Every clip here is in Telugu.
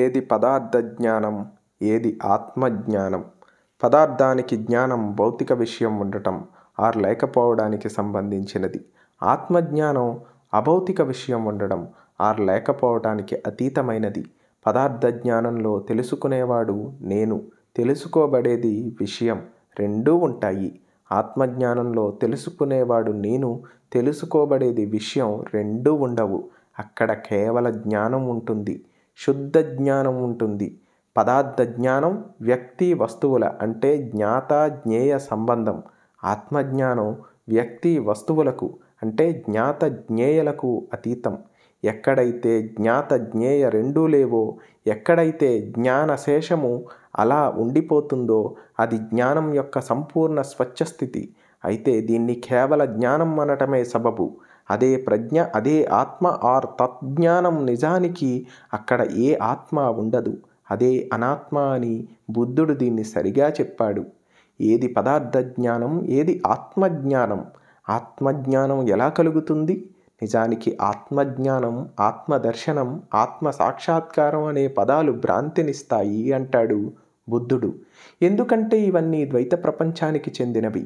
ఏది పదార్థ జ్ఞానం ఏది ఆత్మజ్ఞానం పదార్థానికి జ్ఞానం భౌతిక విషయం ఉండటం ఆర్ లేకపోవడానికి సంబంధించినది ఆత్మజ్ఞానం అభౌతిక విషయం ఉండడం ఆర్ లేకపోవటానికి అతీతమైనది పదార్థ జ్ఞానంలో తెలుసుకునేవాడు నేను తెలుసుకోబడేది విషయం రెండూ ఉంటాయి ఆత్మజ్ఞానంలో తెలుసుకునేవాడు నేను తెలుసుకోబడేది విషయం రెండూ ఉండవు అక్కడ కేవల జ్ఞానం ఉంటుంది శుద్ధ జ్ఞానం ఉంటుంది పదార్థ జ్ఞానం వ్యక్తి వస్తువుల అంటే జ్ఞాత జ్ఞేయ సంబంధం ఆత్మజ్ఞానం వ్యక్తి వస్తువులకు అంటే జ్ఞాత జ్ఞేయలకు అతీతం ఎక్కడైతే జ్ఞాత జ్ఞేయ రెండూ లేవో ఎక్కడైతే జ్ఞాన శేషము అలా ఉండిపోతుందో అది జ్ఞానం యొక్క సంపూర్ణ స్వచ్ఛస్థితి అయితే దీన్ని కేవల జ్ఞానం అనటమే సబబు అదే ప్రజ్ఞ అదే ఆత్మ ఆర్ తత్జ్ఞానం నిజానికి అక్కడ ఏ ఆత్మ ఉండదు అదే అనాత్మ అని బుద్ధుడు దీన్ని సరిగా చెప్పాడు ఏది పదార్థ జ్ఞానం ఏది ఆత్మజ్ఞానం ఆత్మజ్ఞానం ఎలా కలుగుతుంది నిజానికి ఆత్మజ్ఞానం ఆత్మదర్శనం ఆత్మ సాక్షాత్కారం అనే పదాలు భ్రాంతినిస్తాయి అంటాడు బుద్ధుడు ఎందుకంటే ఇవన్నీ ద్వైత ప్రపంచానికి చెందినవి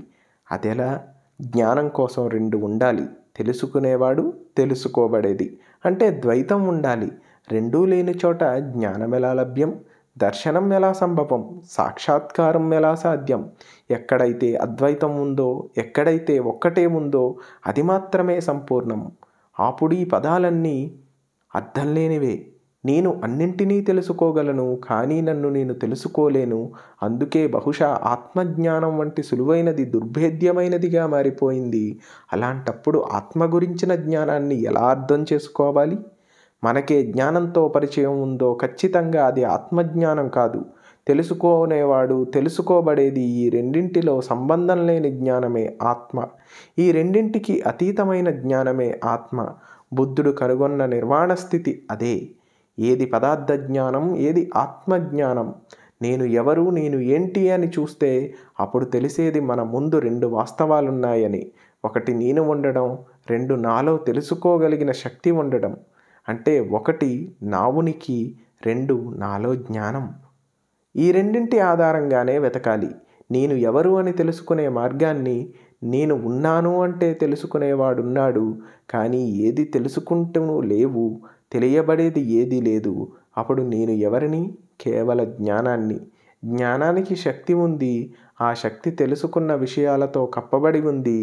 అదెలా జ్ఞానం కోసం రెండు ఉండాలి తెలుసుకునేవాడు తెలుసుకోబడేది అంటే ద్వైతం ఉండాలి రెండూ లేని చోట జ్ఞానం ఎలా లభ్యం దర్శనం ఎలా సంభవం సాక్షాత్కారం ఎలా సాధ్యం ఎక్కడైతే అద్వైతం ఉందో ఎక్కడైతే ఒక్కటే ఉందో అది మాత్రమే సంపూర్ణం అప్పుడు ఈ పదాలన్నీ అర్థం లేనివే నేను అన్నింటినీ తెలుసుకోగలను కానీ నన్ను నేను తెలుసుకోలేను అందుకే బహుశా ఆత్మజ్ఞానం వంటి సులువైనది దుర్భేద్యమైనదిగా మారిపోయింది అలాంటప్పుడు ఆత్మ గురించిన జ్ఞానాన్ని ఎలా అర్థం చేసుకోవాలి మనకే జ్ఞానంతో పరిచయం ఉందో ఖచ్చితంగా అది ఆత్మజ్ఞానం కాదు తెలుసుకోనేవాడు తెలుసుకోబడేది ఈ రెండింటిలో సంబంధం లేని జ్ఞానమే ఆత్మ ఈ రెండింటికి అతీతమైన జ్ఞానమే ఆత్మ బుద్ధుడు కనుగొన్న నిర్వాణ స్థితి అదే ఏది పదార్థ జ్ఞానం ఏది ఆత్మజ్ఞానం నేను ఎవరు నేను ఏంటి అని చూస్తే అప్పుడు తెలిసేది మన ముందు రెండు వాస్తవాలున్నాయని ఒకటి నేను ఉండడం రెండు నాలో తెలుసుకోగలిగిన శక్తి ఉండడం అంటే ఒకటి నా ఉనికి రెండు నాలో జ్ఞానం ఈ రెండింటి ఆధారంగానే వెతకాలి నేను ఎవరు అని తెలుసుకునే మార్గాన్ని నేను ఉన్నాను అంటే తెలుసుకునేవాడున్నాడు కానీ ఏది తెలుసుకుంటూ లేవు తెలియబడేది ఏదీ లేదు అప్పుడు నేను ఎవరిని కేవల జ్ఞానాన్ని జ్ఞానానికి శక్తి ఉంది ఆ శక్తి తెలుసుకున్న విషయాలతో కప్పబడి ఉంది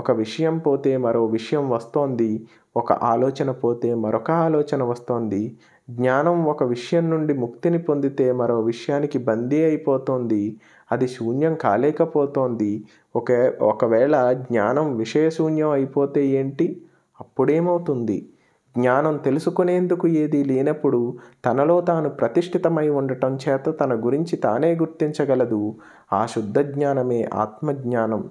ఒక విషయం పోతే మరో విషయం వస్తోంది ఒక ఆలోచన పోతే మరొక ఆలోచన వస్తోంది జ్ఞానం ఒక విషయం నుండి ముక్తిని పొందితే మరో విషయానికి బందీ అయిపోతోంది అది శూన్యం కాలేకపోతోంది ఒకే ఒకవేళ జ్ఞానం విషయశూన్యం అయిపోతే ఏంటి అప్పుడేమవుతుంది జ్ఞానం తెలుసుకునేందుకు ఏదీ లేనప్పుడు తనలో తాను ప్రతిష్ఠితమై ఉండటం చేత తన గురించి తానే గుర్తించగలదు ఆ శుద్ధ జ్ఞానమే ఆత్మజ్ఞానం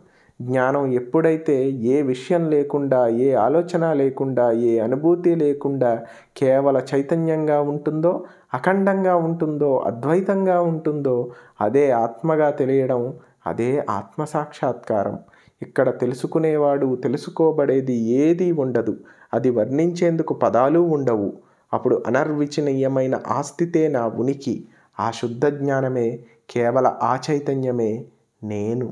జ్ఞానం ఎప్పుడైతే ఏ విషయం లేకుండా ఏ ఆలోచన లేకుండా ఏ అనుభూతి లేకుండా కేవల చైతన్యంగా ఉంటుందో అఖండంగా ఉంటుందో అద్వైతంగా ఉంటుందో అదే ఆత్మగా తెలియడం అదే ఆత్మ సాక్షాత్కారం ఇక్కడ తెలుసుకునేవాడు తెలుసుకోబడేది ఏదీ ఉండదు అది వర్ణించేందుకు పదాలు ఉండవు అప్పుడు అనర్విచనీయమైన ఆస్తితే నా ఉనికి ఆ శుద్ధ జ్ఞానమే కేవల ఆ చైతన్యమే నేను